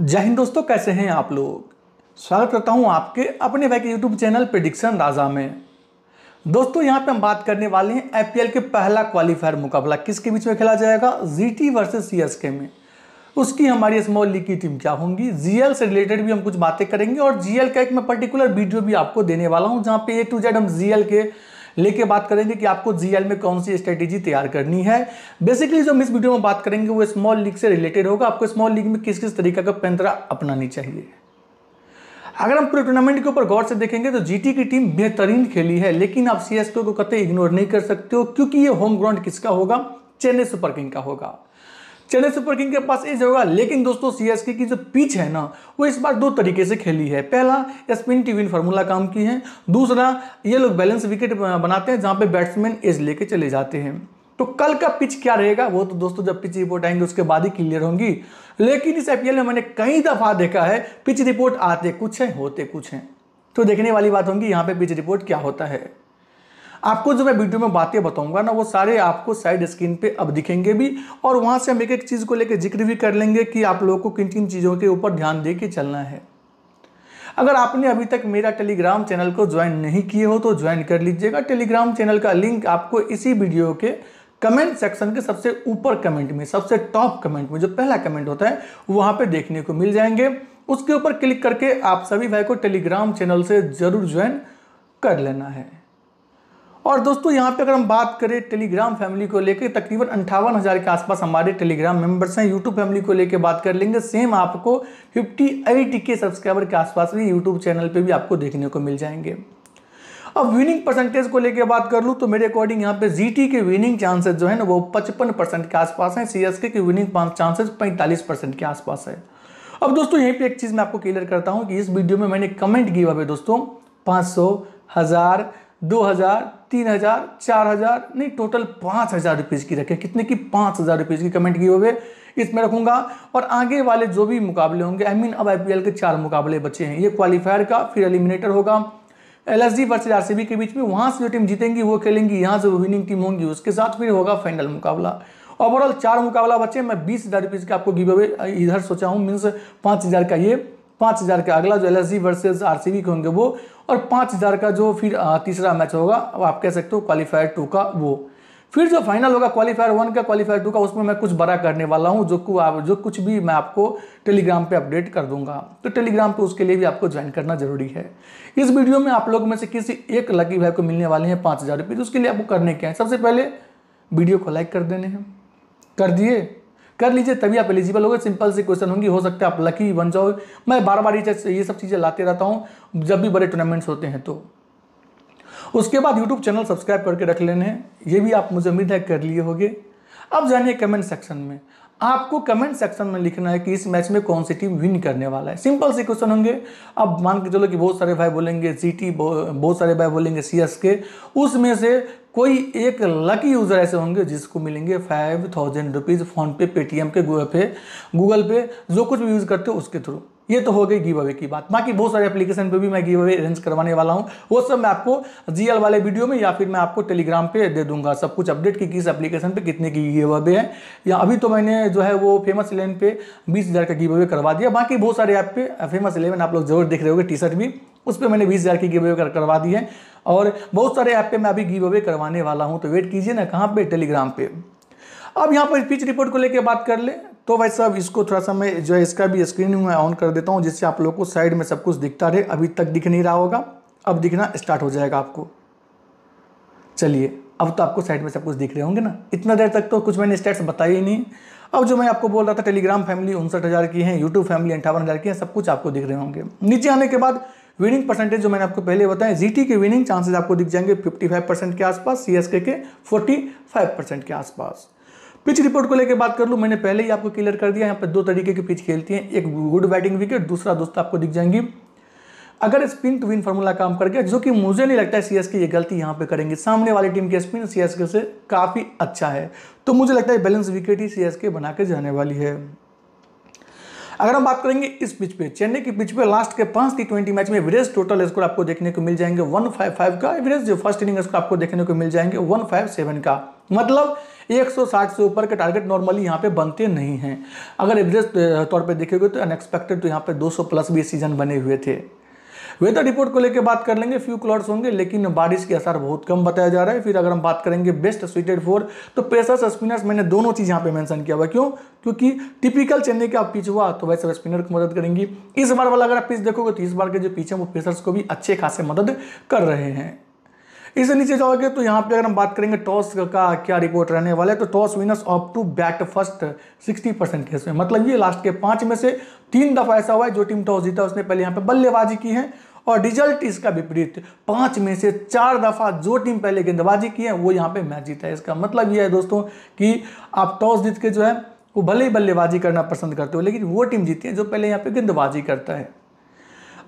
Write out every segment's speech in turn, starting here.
जय हिंद दोस्तों कैसे हैं आप लोग स्वागत करता हूं आपके अपने भाई के यूट्यूब चैनल प्रिडिक्शन राजा में दोस्तों यहां पे हम बात करने वाले हैं आईपीएल के पहला क्वालिफायर मुकाबला किसके बीच में खेला जाएगा जीटी वर्सेस सीएसके में उसकी हमारी स्मॉल लीग की टीम क्या होंगी जीएल से रिलेटेड भी हम कुछ बातें करेंगे और जीएल का एक मैं पर्टिकुलर वीडियो भी आपको देने वाला हूँ जहाँ पे ए टू जेड हम जीएल के लेके बात करेंगे कि आपको जीएल में कौन सी स्ट्रेटेजी तैयार करनी है बेसिकली जो हम इस वीडियो में बात करेंगे वो स्मॉल लीग से रिलेटेड होगा आपको स्मॉल लीग में किस किस तरीका का पैंतरा अपनानी चाहिए अगर हम पूरे टूर्नामेंट के ऊपर गौर से देखेंगे तो जीटी की टीम बेहतरीन खेली है लेकिन आप सी को कतई इग्नोर नहीं कर सकते हो क्योंकि ये होम ग्राउंड किसका होगा चेन्नई सुपर किंग का होगा चेन्नई सुपर किंग के पास एज होगा लेकिन दोस्तों सीएसके की जो पिच है ना वो इस बार दो तरीके से खेली है पहला स्पिन टी विन फार्मूला काम की है दूसरा ये लोग बैलेंस विकेट बनाते हैं जहाँ पे बैट्समैन एज लेके चले जाते हैं तो कल का पिच क्या रहेगा वो तो दोस्तों जब पिच रिपोर्ट आएंगे उसके बाद ही क्लियर होंगी लेकिन इस आईपीएल में मैंने कई दफ़ा देखा है पिच रिपोर्ट आते कुछ हैं होते कुछ हैं तो देखने वाली बात होगी यहाँ पे पिच रिपोर्ट क्या होता है आपको जो मैं वीडियो में बातें बताऊंगा ना वो सारे आपको साइड स्क्रीन पे अब दिखेंगे भी और वहाँ से हम एक एक चीज़ को लेकर जिक्र भी कर लेंगे कि आप लोगों को किन किन चीज़ों के ऊपर ध्यान दे के चलना है अगर आपने अभी तक मेरा टेलीग्राम चैनल को ज्वाइन नहीं किए हो तो ज्वाइन कर लीजिएगा टेलीग्राम चैनल का लिंक आपको इसी वीडियो के कमेंट सेक्शन के सबसे ऊपर कमेंट में सबसे टॉप कमेंट में जो पहला कमेंट होता है वहाँ पे देखने को मिल जाएंगे उसके ऊपर क्लिक करके आप सभी भाई को टेलीग्राम चैनल से ज़रूर ज्वाइन कर लेना है और दोस्तों यहाँ पे अगर हम बात करें टेलीग्राम फैमिली को लेकर तकरीबन अंठावन हज़ार के आसपास हमारे टेलीग्राम मेंबर्स हैं यूट्यूब फैमिली को लेकर बात कर लेंगे सेम आपको फिफ्टी एट के सब्सक्राइबर के आसपास भी यूट्यूब चैनल पे भी आपको देखने को मिल जाएंगे अब विनिंग परसेंटेज को लेकर बात कर लूँ तो मेरे अकॉर्डिंग यहाँ पे जी के विनिंग चांसेज जो है ना वो पचपन परसेंट के आसपास हैं सी के विनिंग चांसेज पैंतालीस परसेंट के आसपास है अब दोस्तों यहीं पर एक चीज़ मैं आपको क्लियर करता हूँ कि इस वीडियो में मैंने कमेंट की दोस्तों पाँच सौ हज़ार दो हज़ार तीन हज़ार चार हज़ार नहीं टोटल पाँच हज़ार रुपीज़ की रखें कितने की पाँच हज़ार रुपीज़ की कमेंट की हुए इसमें रखूंगा और आगे वाले जो भी मुकाबले होंगे आई I मीन mean, अब आईपीएल के चार मुकाबले बचे हैं ये क्वालिफायर का फिर एलिमिनेटर होगा L S D versus R के बीच में वहाँ से जो टीम जीतेंगी वो खेलेंगी यहाँ से वो विनिंग टीम होंगी उसके साथ फिर होगा फाइनल मुकाबला ओवरऑल चार मुकाबला बचे मैं बीस हज़ार रुपीज़ का आपको गिव अवे इधर सोचा हूँ मीन्स पाँच हज़ार का ये पाँच हज़ार का अगला जो एल वर्सेस आर के होंगे वो और पाँच हज़ार का जो फिर तीसरा मैच होगा आप कह सकते हो क्वालिफायर टू का वो फिर जो फाइनल होगा क्वालिफायर वन का क्वालिफायर टू का उसमें मैं कुछ बड़ा करने वाला हूँ जो आप जो कुछ भी मैं आपको टेलीग्राम पे अपडेट कर दूंगा तो टेलीग्राम पे उसके लिए भी आपको ज्वाइन करना जरूरी है इस वीडियो में आप लोग में से किसी एक लकी भाई को मिलने वाले हैं पाँच हज़ार रुपये तो उसके लिए आपको करने क्या है सबसे पहले वीडियो को लाइक कर देने हैं कर दिए कर लीजिए तभी आप एलिजिबल होगे सिंपल से क्वेश्चन होंगी हो सकता है आप लकी बन जाओ मैं बार बार ये ये सब चीज़ें लाते रहता हूँ जब भी बड़े टूर्नामेंट्स होते हैं तो उसके बाद यूट्यूब चैनल सब्सक्राइब करके रख लेने हैं ये भी आप मुझे उम्मीद है कर लिए होगे अब जानिए कमेंट सेक्शन में आपको कमेंट सेक्शन में लिखना है कि इस मैच में कौन सी टीम विन करने वाला है सिंपल से क्वेश्चन होंगे अब मान के चलो कि बहुत सारे भाई बोलेंगे सी टी बहुत सारे भाई बोलेंगे सी एस के उसमें से कोई एक लकी यूज़र ऐसे होंगे जिसको मिलेंगे five thousand rupees PhonePe Paytm के गूगल पे गूगल पे जो कुछ भी यूज़ करते हो उसके थ्रू ये तो हो गई गिव अवे की बात बाकी बहुत सारे एप्लीकेशन पे भी मैं गिव अवे अरेंज करवाने वाला हूँ वो सब मैं आपको जीएल वाले वीडियो में या फिर मैं आपको टेलीग्राम पे दे दूंगा सब कुछ अपडेट कि किस एप्लीकेशन पे कितने की गिव अवे है या अभी तो मैंने जो है वो फेमस इलेवन पे बीस हज़ार का गिव अवे करवा दिया बाकी बहुत सारे ऐप पे फेमस इलेवन आप लोग जरूर देख रहे हो टी शर्ट भी उस पर मैंने बीस हज़ार की गिव अवे करवा दी है और बहुत सारे ऐप पर मैं अभी गिव अवे करवाने वाला हूँ तो वेट कीजिए ना कहाँ पे टेलीग्राम पे अब यहाँ पर पिच रिपोर्ट को लेकर बात कर ले तो भाई साहब इसको थोड़ा सा मैं जो है इसका भी स्क्रीन मैं ऑन कर देता हूँ जिससे आप लोग को साइड में सब कुछ दिखता रहे अभी तक दिख नहीं रहा होगा अब दिखना स्टार्ट हो जाएगा आपको चलिए अब तो आपको साइड में सब कुछ दिख रहे होंगे ना इतना देर तक तो कुछ मैंने स्टेट्स बताया ही नहीं अब जो मैं आपको बोल रहा था टेलीग्राम फैमिली उनसठ हज़ार की है यूट्यूब फैमिली अंठावन हज़ार की है सब कुछ आपको दिख रहे होंगे नीचे आने के बाद विनिंग परसेंटेज जो मैंने आपको पहले बताया जीटी के विनिंग चांसेस आपको दिख जाएंगे 55 परसेंट के आसपास सीएसके के 45 परसेंट के आसपास पिच रिपोर्ट को लेकर बात कर लूँ मैंने पहले ही आपको क्लियर कर दिया यहाँ पर दो तरीके की पिच खेलती हैं एक गुड बैटिंग विकेट दूसरा दोस्त आपको दिख जाएंगी अगर स्पिन टू विन फार्मूला काम कर गया जो कि मुझे नहीं लगता है सीएसके ये गलती यहाँ पे करेंगे सामने वाली टीम के स्पिन सीएसके से काफ़ी अच्छा है तो मुझे लगता है बैलेंस विकेट ही सीएसके बना के जाने वाली है अगर हम बात करेंगे इस पिच पे चेन्नई की पिच पे लास्ट के पांच टी ट्वेंटी मैच में एवरेज टोटल स्कोर आपको देखने को मिल जाएंगे 155 का एवरेज जो फर्स्ट इनिंग स्कोर आपको देखने को मिल जाएंगे 157 का मतलब 160 से ऊपर के टारगेट नॉर्मली यहाँ पे बनते नहीं हैं अगर एवरेज तौर पे देखेंगे तो अनएक्सपेक्टेड तो यहाँ पे 200 प्लस भी सीजन बने हुए थे वेदर रिपोर्ट को लेकर बात कर लेंगे फ्यू क्लॉड्स होंगे लेकिन बारिश के असर बहुत कम बताया जा रहा है फिर अगर हम बात करेंगे बेस्ट स्वीटेड फोर तो पेसर्स स्पिनर्स मैंने दोनों चीज़ यहाँ पे मेंशन किया हुआ क्यों क्योंकि टिपिकल चेन्नई का पिच हुआ तो वैसे स्पिनर को मदद करेंगी इस बार वाला अगर आप पिच देखोगे तो इस बार के जो पिच है वो पेसर्स को भी अच्छे खासे मदद कर रहे हैं इसे नीचे जाओगे तो यहाँ पे अगर हम बात करेंगे टॉस का क्या रिपोर्ट रहने वाला है तो toss winners opt to bat first 60 percent case में मतलब ये लास्ट के पांच में से तीन दफ़ा ऐसा हुआ है जो टीम टॉस जीता उसने पहले यहाँ पे बल्लेबाजी की है और रिजल्ट इसका विपरीत पांच में से चार दफ़ा जो टीम पहले गेंदबाजी की है वो यहाँ पे मैच जीता है इसका मतलब यह है दोस्तों कि आप टॉस जीत के जो है वो भले ही बल्लेबाजी करना पसंद करते हो लेकिन वो टीम जीती है जो पहले यहाँ पे गेंदबाजी करता है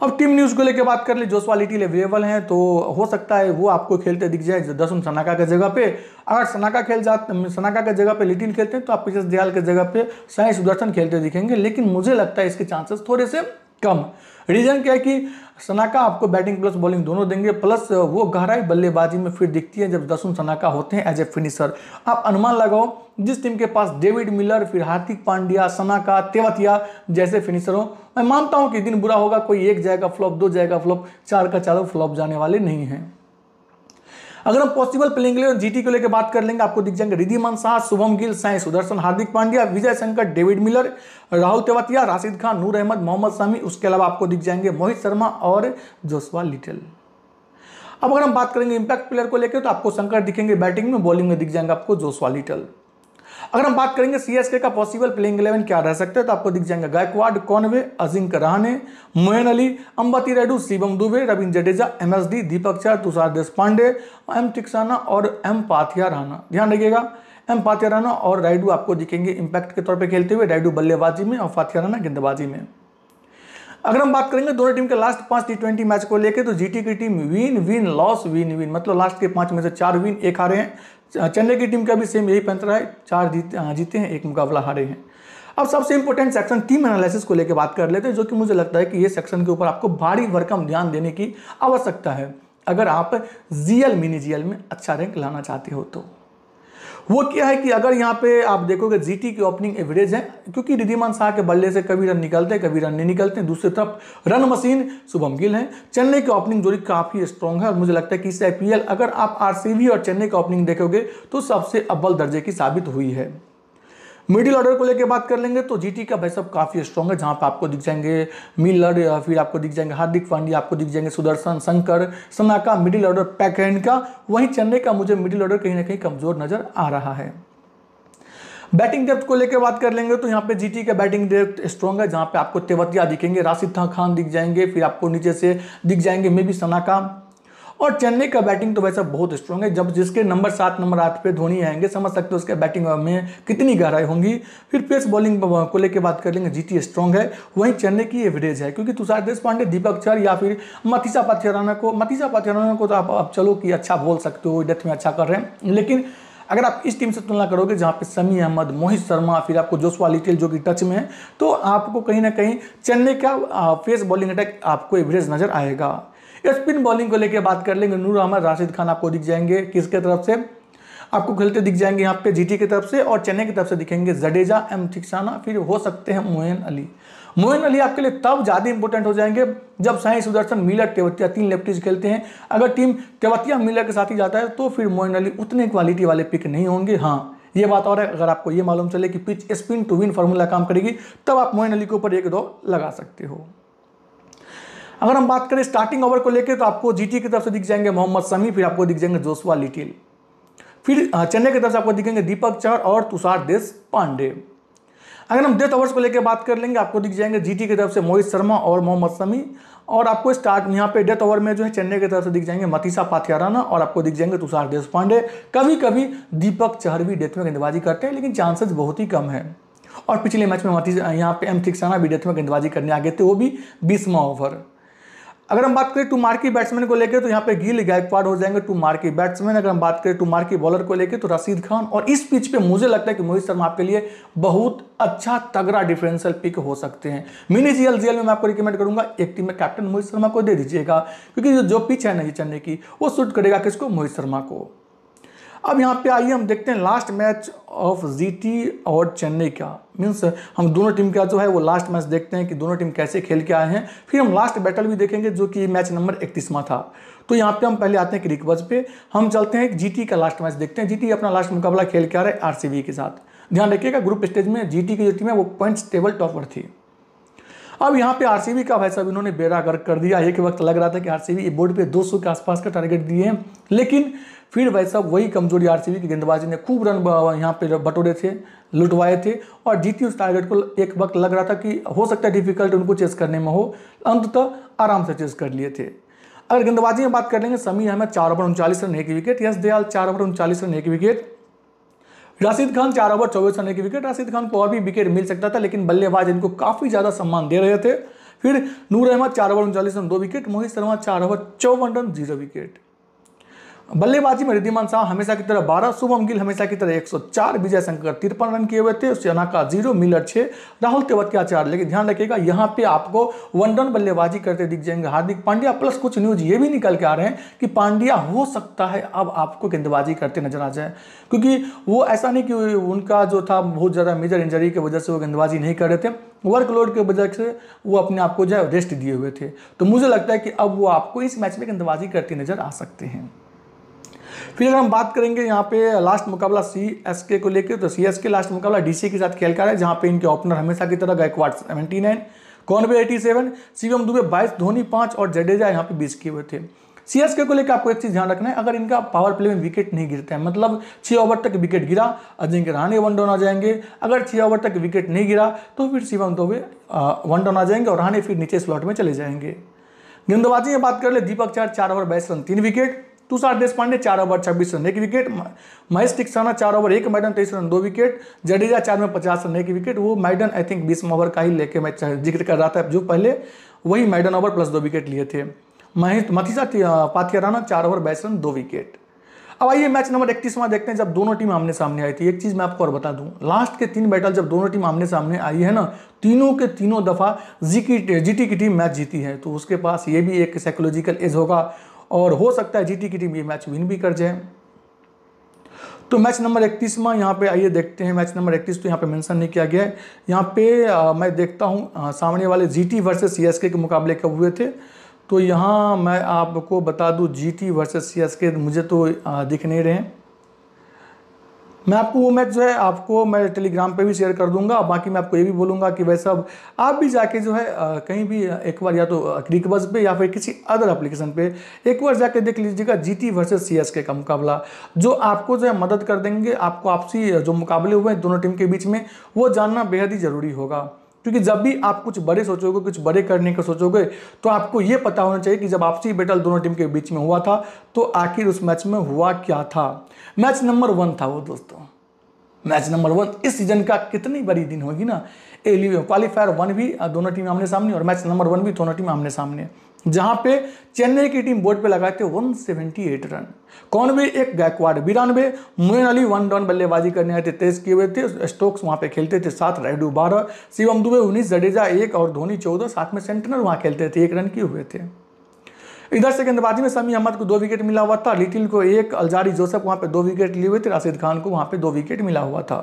अब टीम न्यूज़ को लेकर बात कर ले वाली टीम अवेलेबल है तो हो सकता है वो आपको खेलते दिख जाए दसुन सनाका के जगह पे अगर सनाका खेल जा सनाका के जगह पे लिटिल खेलते हैं तो आप पीछे दयाल के जगह पे साई सुदर्शन खेलते दिखेंगे लेकिन मुझे लगता है इसके चांसेस थोड़े से कम रीजन क्या है कि सनाका आपको बैटिंग प्लस बॉलिंग दोनों देंगे प्लस वो गहराई बल्लेबाजी में फिर दिखती है जब दसुन सनाका होते हैं एज ए फिनिशर आप अनुमान लगाओ जिस टीम के पास डेविड मिलर फिर हार्दिक पांड्या सनाका तेवतिया जैसे फिनिशर हो मैं मानता हूं कि दिन बुरा होगा कोई एक जाएगा फ्लॉप दो जाएगा फ्लॉप चार का चारों फ्लॉप जाने वाले नहीं हैं अगर हम पॉसिबल प्लेइंग इलेवन जीटी को लेकर बात कर लेंगे आपको दिख जाएंगे रिधिमान शाह शुभम गिल साई सुदर्शन हार्दिक पांड्या विजय शंकर डेविड मिलर राहुल तेवतिया राशिद खान नूर अहमद मोहम्मद शामी उसके अलावा आपको दिख जाएंगे मोहित शर्मा और जोसवा लिटिल अब अगर हम बात करेंगे इम्पैक्ट प्लेयर को लेकर तो आपको शंकर दिखेंगे बैटिंग में बॉलिंग में दिख जाएंगे आपको जोसवा लिटल अगर हम बात करेंगे सीएसके का पॉसिबल प्लेइंग इलेवन क्या रह सकते हैं तो आपको दिख जाएंगे गायकवाड कौनवे अजिंक रहाने मोहन अली अंबाती रेडू शिवम दुबे रविंद्र जडेजा एम दीपक चार तुषार देश पांडे एम टिक्साना और एम पाथिया राना ध्यान रखिएगा एम पाथिया राना और राइडू आपको दिखेंगे इम्पैक्ट के तौर पर खेलते हुए राइडू बल्लेबाजी में और फाथिया राना गेंदबाजी में अगर हम बात करेंगे दोनों टीम के लास्ट पांच टी ट्वेंटी मैच को लेकर तो जीटी की team win win loss win win मतलब लास्ट के पांच में से चार विन एक हारे हैं चेन्नई की टीम का भी सेम यही पैंतरा है चार जीत हाँ, जीते हैं एक मुकाबला हारे हैं अब सबसे इंपॉर्टेंट सेक्शन टीम एनालिसिस को लेकर बात कर लेते हैं जो कि मुझे लगता है कि ये सेक्शन के ऊपर आपको भारी भरकम ध्यान देने की आवश्यकता है अगर आप जीएल मिनी जीएल में अच्छा रैंक लाना चाहते हो तो वो क्या है कि अगर यहाँ पे आप देखोगे जीटी की ओपनिंग एवरेज है क्योंकि रिधिमान शाह के बल्ले से कभी रन निकलते हैं कभी रन नहीं निकलते हैं दूसरी तरफ रन मशीन शुभम गिल है चेन्नई की ओपनिंग जोड़ी काफ़ी स्ट्रॉन्ग है और मुझे लगता है कि इस आई अगर आप आर और चेन्नई का ओपनिंग देखोगे तो सबसे अव्वल दर्जे की साबित हुई है मिडिल ऑर्डर को लेकर बात कर लेंगे तो जीटी का भाई सब काफ़ी स्ट्रॉग है जहां पर आपको दिख जाएंगे मिलर या फिर आपको दिख जाएंगे हार्दिक पांड्या आपको दिख जाएंगे सुदर्शन शंकर सना का मिडिल ऑर्डर पैक है इनका वहीं चेन्नई का मुझे मिडिल ऑर्डर कहीं ना कहीं कमजोर नजर आ रहा है बैटिंग डेप्थ को लेकर बात कर लेंगे तो यहाँ पे जीटी का बैटिंग डेप्थ स्ट्रॉन्ग है जहां पे आपको तेवतिया दिखेंगे राशिद खान दिख जाएंगे फिर आपको नीचे से दिख जाएंगे मे बी सनाका और चेन्नई का बैटिंग तो वैसा बहुत स्ट्रॉन्ग है जब जिसके नंबर सात नंबर आठ पे धोनी आएंगे समझ सकते हो उसके बैटिंग में कितनी गहराई होंगी फिर पेस बॉलिंग को लेकर बात कर लेंगे जीती स्ट्रॉन्ग है वहीं चेन्नई की एवरेज है क्योंकि तुषार देश पांडे दीपक चर या फिर मतीसा पाथियाराना को मतीसा पाथियाराना को तो आप, आप चलो कि अच्छा बोल सकते हो डेथ में अच्छा कर रहे हैं लेकिन अगर आप इस टीम से तुलना करोगे जहाँ पे समी अहमद मोहित शर्मा फिर आपको जोशवा लिटिल जो कि टच में है तो आपको कहीं ना कहीं चेन्नई का फेस बॉलिंग अटैक आपको एवरेज नजर आएगा स्पिन बॉलिंग को लेकर बात कर लेंगे नूर अहमद राशिद खान आपको दिख जाएंगे किसके तरफ से आपको खेलते दिख जाएंगे यहाँ पे जीटी की तरफ से और चेन्नई की तरफ से दिखेंगे जडेजा एम ठिकसाना फिर हो सकते हैं मोहन अली मोहन अली आपके लिए तब ज़्यादा इंपॉर्टेंट हो जाएंगे जब साई सुदर्शन मिलर तेवतिया तीन लेफ्टीज खेलते हैं अगर टीम तेवतिया मिलर के साथ ही जाता है तो फिर मोहन अली उतने क्वालिटी वाले पिक नहीं होंगे हाँ ये बात और है अगर आपको ये मालूम चले कि pitch spin to win formula काम करेगी तब आप मोहन अली के ऊपर एक दो लगा सकते हो अगर हम बात करें स्टार्टिंग ओवर को लेकर तो आपको जी की तरफ से दिख जाएंगे मोहम्मद समी फिर आपको दिख जाएंगे जोसवा लिटिल फिर चेन्नई की तरफ से आपको दिखेंगे दीपक चहर और तुषार देश पांडे अगर हम डेथ ओवर्स को लेकर बात कर लेंगे आपको दिख जाएंगे जीटी की तरफ से मोहित शर्मा और मोहम्मद समी और आपको स्टार्ट यहाँ पे डेथ ओवर में जो है चेन्नई की तरफ से दिख जाएंगे मतीसा पाथियाराना और आपको दिख जाएंगे तुषार देश पांडे कभी कभी दीपक चहर भी डेथ में गेंदबाजी करते हैं लेकिन चांसेस बहुत ही कम है और पिछले मैच में मतीसा यहाँ पे एम थिक्साना भी डेथ में गेंदबाजी करने आ गए थे वो भी बीसवा ओवर अगर हम बात करें टू मार्की बैट्समैन को लेकर तो यहाँ पे गिल गायकवाड हो जाएंगे टू मार्की बैट्समैन अगर हम बात करें टू मार्की बॉलर को लेकर तो रशीद खान और इस पिच पे मुझे लगता है कि मोहित शर्मा आपके लिए बहुत अच्छा तगड़ा डिफरेंशियल पिक हो सकते हैं मिनी जीएल जीएल में मैं आपको रिकमेंड करूंगा एक टीम में कैप्टन मोहित शर्मा को दे दीजिएगा क्योंकि जो पिच है नहीं ये चेन्नई की वो शूट करेगा किसको मोहित शर्मा को अब यहाँ पे आइए हम देखते हैं लास्ट मैच ऑफ जी और चेन्नई का मीन्स हम दोनों टीम का जो है वो लास्ट मैच देखते हैं कि दोनों टीम कैसे खेल के आए हैं फिर हम लास्ट बैटल भी देखेंगे जो कि मैच नंबर इकतीसवा था तो यहाँ पे हम पहले आते हैं क्रिकबज पे हम चलते हैं टी का लास्ट मैच देखते हैं जी अपना लास्ट मुकाबला खेल के आ रहा है आर के साथ ध्यान रखिएगा ग्रुप स्टेज में जी की जो टीम है वो पॉइंट्स टेबल टॉपर थी अब यहाँ पे आरसीबी का भाई साहब इन्होंने बेड़ा गर्क कर दिया एक वक्त लग रहा था कि आरसीबी बोर्ड पे 200 के आसपास का टारगेट दिए हैं लेकिन फिर भाई साहब वही कमजोरी आरसीबी की गेंदबाजी ने खूब रन यहाँ पे बटोरे थे लुटवाए थे और जीती उस टारगेट को एक वक्त लग रहा था कि हो सकता है डिफिकल्ट उनको चेस करने में हो अंततः आराम से चेस कर लिए थे अगर गेंदबाजी में बात कर लेंगे समी अहमद चार ओवर उनचालीस रन एक विकेट यश दयाल चार ओवर उनचालीस रन एक विकेट राशिद खान चार ओवर चौबीस रन की विकेट राशिद खान को और भी विकेट मिल सकता था लेकिन बल्लेबाज इनको काफ़ी ज़्यादा सम्मान दे रहे थे फिर नूर अहमद चार ओवर उनचालीस रन दो विकेट मोहित शर्मा चार ओवर चौवन रन जीरो विकेट बल्लेबाजी में रिद्धिमान शाह हमेशा की तरह 12 शुभम गिल हमेशा की तरह 104 विजय शंकर तिरपन रन किए हुए थे सेना का जीरो मिलर छः राहुल के चार लेकिन ध्यान रखिएगा यहाँ पे आपको वन रन बल्लेबाजी करते दिख जाएंगे हार्दिक पांड्या प्लस कुछ न्यूज ये भी निकल के आ रहे हैं कि पांड्या हो सकता है अब आपको गेंदबाजी करते नजर आ जाए क्योंकि वो ऐसा नहीं कि उनका जो था बहुत ज़्यादा मेजर इंजरी की वजह से वो गेंदबाजी नहीं कर रहे थे वर्कलोड की वजह से वो अपने आप को जो है रेस्ट दिए हुए थे तो मुझे लगता है कि अब वो आपको इस मैच में गेंदबाजी करते नजर आ सकते हैं फिर अगर हम बात करेंगे यहाँ पे लास्ट मुकाबला सी एस के को लेकर तो सी एस के लास्ट मुकाबला डी सी के साथ खेल का है जहाँ पे इनके ओपनर हमेशा की तरह Gaikwad seventy nine Conway eighty seven Shivam Dube बाईस धोनी पाँच और जडेजा यहाँ पे बीस किए हुए थे के को लेकर आपको एक चीज ध्यान रखना है अगर इनका पावर प्ले में विकेट नहीं गिरता है मतलब छः ओवर तक विकेट गिरा अजिंक्य रहाणे वन डाउन आ जाएंगे अगर छः ओवर तक विकेट नहीं गिरा तो फिर शिवम दुबे वन डाउन आ जाएंगे और रहाणे फिर नीचे स्लॉट में चले जाएंगे गेंदबाजी में बात कर ले दीपक चार चार ओवर बाईस रन तीन विकेट तुषार देशपांडे चार ओवर छब्बीस रन एक विकेट महेश टिक्साना चार ओवर एक मैडन तेईस रन दो विकेट जडेजा चार में पचास रन एक विकेट वो मैडन आई थिंक बीस ओवर का ही लेके मैच जिक्र कर रहा था जो पहले वही मैडन ओवर प्लस दो विकेट लिए थे महेश मथिसा पाथिया राना चार ओवर बाईस रन दो विकेट अब आइए मैच नंबर इकतीस में देखते हैं जब दोनों टीम आमने सामने आई थी एक चीज़ मैं आपको और बता दूं लास्ट के तीन बैटल जब दोनों टीम आमने सामने आई है ना तीनों के तीनों दफ़ा जी की जीटी की टीम मैच जीती है तो उसके पास ये भी एक साइकोलॉजिकल एज होगा और हो सकता है जीटी की टीम ये मैच विन भी कर जाए तो मैच नंबर इकतीस में यहाँ पे आइए देखते हैं मैच नंबर इकतीस तो यहाँ पे मेंशन नहीं किया गया है यहाँ पे आ, मैं देखता हूँ सामने वाले जीटी वर्सेस सीएसके के मुकाबले कब हुए थे तो यहाँ मैं आपको बता दूँ जीटी वर्सेस सीएसके मुझे तो आ, दिख नहीं रहे हैं मैं आपको वो मैच जो है आपको मैं टेलीग्राम पे भी शेयर कर दूंगा बाकी मैं आपको ये भी बोलूंगा कि वैसे अब आप भी जाके जो है आ, कहीं भी एक बार या तो क्रिक बस पे या फिर किसी अदर एप्लीकेशन पे एक बार जाके देख लीजिएगा जीटी वर्सेस सीएसके का मुकाबला जो आपको जो है मदद कर देंगे आपको आपसी जो मुकाबले हुए हैं दोनों टीम के बीच में वो जानना बेहद ही ज़रूरी होगा क्योंकि जब भी आप कुछ बड़े सोचोगे कुछ बड़े करने का सोचोगे तो आपको ये पता होना चाहिए कि जब आपसी बैटल दोनों टीम के बीच में हुआ था तो आखिर उस मैच में हुआ क्या था मैच नंबर वन था वो दोस्तों मैच नंबर वन इस सीजन का कितनी बड़ी दिन होगी ना ए क्वालिफायर वन भी दोनों टीम आमने सामने और मैच नंबर वन भी दोनों टीम आमने सामने जहां पे चेन्नई की टीम बोर्ड पे लगाए थे 178 रन कौन भी एक गायकवाड़ बिरानवे मोइन अली वन रन बल्लेबाजी करने आए थे तेज किए हुए थे स्टोक्स वहां पे खेलते थे सात रायडू बारह शिवम दुबे उन्नीस जडेजा एक और धोनी चौदह साथ में सेंटनर वहां खेलते थे एक रन किए हुए थे इधर से गेंदबाजी में समी अहमद को दो विकेट मिला हुआ था लिटिल को एक अलजारी जोसेफ वहाँ पे दो विकेट लिए हुए थे राशिद खान को वहां पर दो विकेट मिला हुआ था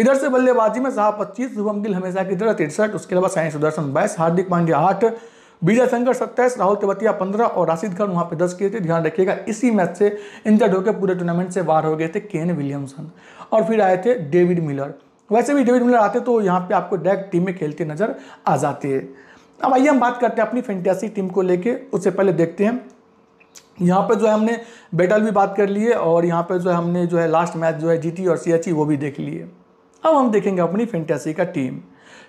इधर से बल्लेबाजी में साहब पच्चीस शुभम गिल हमेशा की तरह तिरसठ उसके अलावा साइंस सुदर्शन बाईस हार्दिक पांड्या आठ विजय शंकर सत्ताईस राहुल तेवतिया पंद्रह और राशिद खान वहाँ पे दस किए थे ध्यान रखिएगा इसी मैच से इंजर्ड होकर पूरे टूर्नामेंट से बाहर हो गए थे केन विलियमसन और फिर आए थे डेविड मिलर वैसे भी डेविड मिलर आते तो यहाँ पे आपको डायरेक्ट टीम में खेलते नजर आ जाते हैं अब आइए हम बात करते हैं अपनी फेंटियासी टीम को लेकर उससे पहले देखते हैं यहाँ पर जो है हमने बेटल भी बात कर लिए और यहाँ पर जो है हमने जो है लास्ट मैच जो है जीटी और सीएचई e वो भी देख लिए अब हम देखेंगे अपनी फेंटियासी का टीम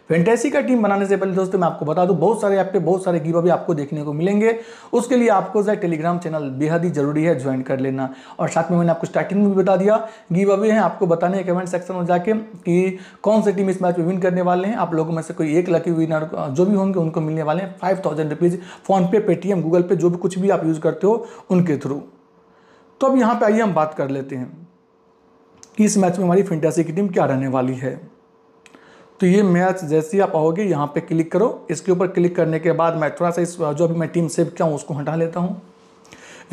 फेंटेसी का टीम बनाने से पहले दोस्तों मैं आपको बता दूं बहुत सारे ऐप पे बहुत सारे गिव अभी आपको देखने को मिलेंगे उसके लिए आपको जो टेलीग्राम चैनल बेहद ही जरूरी है ज्वाइन कर लेना और साथ में मैंने आपको स्टार्टिंग में भी बता दिया गिव अभी है आपको बताने है कमेंट सेक्शन में जाके कि कौन से टीम इस मैच में विन करने वाले हैं आप लोगों में से कोई एक लकी विनर जो भी होंगे उनको मिलने वाले हैं five thousand rupees PhonePe Paytm Google Pay जो भी कुछ भी आप यूज़ करते हो उनके थ्रू तो अब यहाँ पर आइए हम बात कर लेते हैं कि इस मैच में हमारी फिंटेसी की टीम क्या रहने वाली है तो ये मैच जैसे ही आप आओगे यहाँ पे क्लिक करो इसके ऊपर क्लिक करने के बाद मैं थोड़ा सा इस जो भी मैं टीम सेव किया हूँ उसको हटा लेता हूँ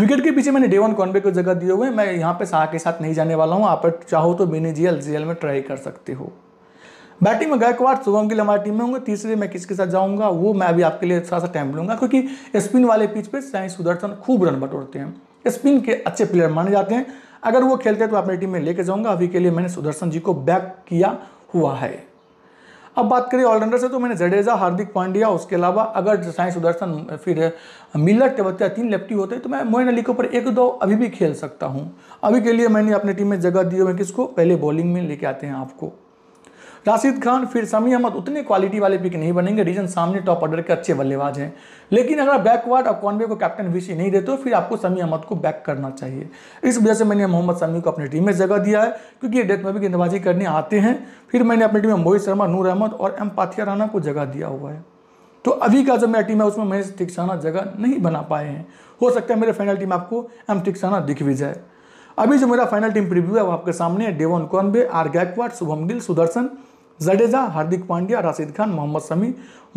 विकेट के पीछे मैंने डेवन कॉन्बे को जगह दिए हुए मैं यहाँ पे शाह के साथ नहीं जाने वाला हूँ आप चाहो तो mini G L G L में ट्राई कर सकते हो बैटिंग में गायकवाड़ शुभम गिल हमारी टीम में होंगे तीसरे मैं किसके साथ जाऊँगा वो मैं अभी आपके लिए थोड़ा सा टाइम लूँगा क्योंकि स्पिन वाले पिच पर साई सुदर्शन खूब रन बटोरते हैं स्पिन के अच्छे प्लेयर माने जाते हैं अगर वो खेलते हैं तो अपनी टीम में लेके जाऊंगा अभी के लिए मैंने सुदर्शन जी को बैक किया हुआ है अब बात करिए ऑलराउंडर से तो मैंने जडेजा हार्दिक पांड्या उसके अलावा अगर साई सुदर्शन फिर मिलर तेवत्या तीन लेफ्टी होते तो मैं मोइन अली के ऊपर एक दो अभी भी खेल सकता हूँ अभी के लिए मैंने अपने टीम में जगह दी मैं किसको पहले बॉलिंग में लेके आते हैं आपको राशिद खान फिर समी अहमद उतने क्वालिटी वाले पिक नहीं बनेंगे रीजन सामने टॉप ऑर्डर के अच्छे बल्लेबाज हैं लेकिन अगर आप बैकवर्ड और कॉन्वे को कैप्टन विशी नहीं देते हो फिर आपको समी अहमद को बैक करना चाहिए इस वजह से मैंने मोहम्मद समी को अपनी टीम में जगह दिया है क्योंकि ये डेथ में भी गेंदबाजी करने आते हैं फिर मैंने अपनी टीम में मोहित शर्मा नूर अहमद और एम पाथिया राना को जगह दिया हुआ है तो अभी का जो मेरा टीम है उसमें महेश टिकसाना जगह नहीं बना पाए हैं हो सकता है मेरे फाइनल टीम आपको एम टिक्साना दिख भी जाए अभी जो मेरा फाइनल टीम प्रीव्यू है वो आपके सामने है Devon Conway R Gaikwad Shubman Gill Sudharsan Jadeja Hardik Pandya Rashid Khan Mohammed Shami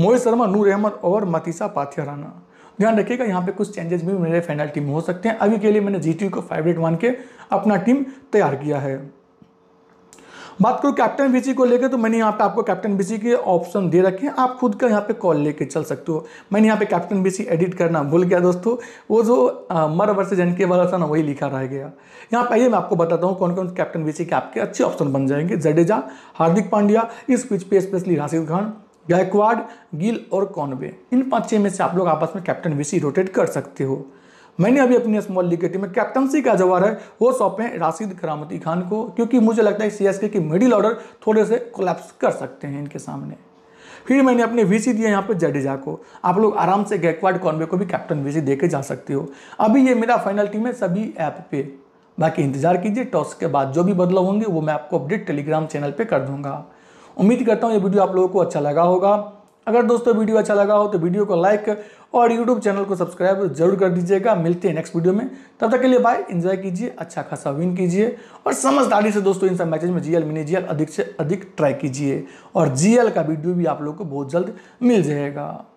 Mohit Sharma Noor Ahmad और मतीसा पाथिया राना ध्यान रखिएगा यहाँ पे कुछ चेंजेस भी मेरे फाइनल टीम में हो सकते हैं अभी के लिए मैंने जी को फेवरेट मान के अपना टीम तैयार किया है बात करूँ कैप्टन बीसी को लेकर तो मैंने यहाँ पे आपको कैप्टन बीसी के ऑप्शन दे रखे हैं आप खुद का यहाँ पे कॉल लेके चल सकते हो मैंने यहाँ पे कैप्टन बीसी एडिट करना भूल गया दोस्तों वो जो मर वर्सेज के वाला था ना वही लिखा रह गया यहाँ पे आइए मैं आपको बताता हूँ कौन कौन कैप्टन बी के आपके अच्छे ऑप्शन बन जाएंगे जडेजा हार्दिक पांड्या इस पिच पे स्पेशली राशिद खान गायकवाड गिल और कॉनवे इन पाँच छः में से आप लोग आपस में कैप्टन बी रोटेट कर सकते हो मैंने अभी अपनी स्मॉल लीग की टीम में कैप्टनसी का जवाब है वो सौंपे राशिद करामती खान को क्योंकि मुझे लगता है सी के मिडिल ऑर्डर थोड़े से कोलैप्स कर सकते हैं इनके सामने फिर मैंने अपने वीसी दिए यहाँ पे जडेजा को आप लोग आराम से गैकवाड कॉन्वे को भी कैप्टन वीसी दे जा सकते हो अभी ये मेरा फाइनल टीम है सभी ऐप पे बाकी इंतजार कीजिए टॉस के बाद जो भी बदलाव होंगे वो मैं आपको अपडेट टेलीग्राम चैनल पे कर दूंगा उम्मीद करता हूँ ये वीडियो आप लोगों को अच्छा लगा होगा अगर दोस्तों वीडियो अच्छा लगा हो तो वीडियो को लाइक और यूट्यूब चैनल को सब्सक्राइब जरूर कर दीजिएगा मिलते हैं नेक्स्ट वीडियो में तब तक के लिए बाय एंजॉय कीजिए अच्छा खासा विन कीजिए और समझदारी से दोस्तों इन सब मैचेज में जीएल मिनी जीएल अधिक से अधिक ट्राई कीजिए और जीएल का वीडियो भी आप लोग को बहुत जल्द मिल जाएगा